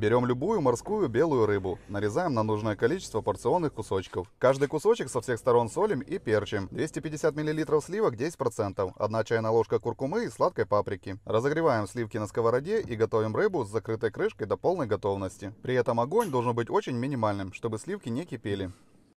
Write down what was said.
Берем любую морскую белую рыбу, нарезаем на нужное количество порционных кусочков. Каждый кусочек со всех сторон солим и перчим. 250 мл сливок 10%, 1 чайная ложка куркумы и сладкой паприки. Разогреваем сливки на сковороде и готовим рыбу с закрытой крышкой до полной готовности. При этом огонь должен быть очень минимальным, чтобы сливки не кипели.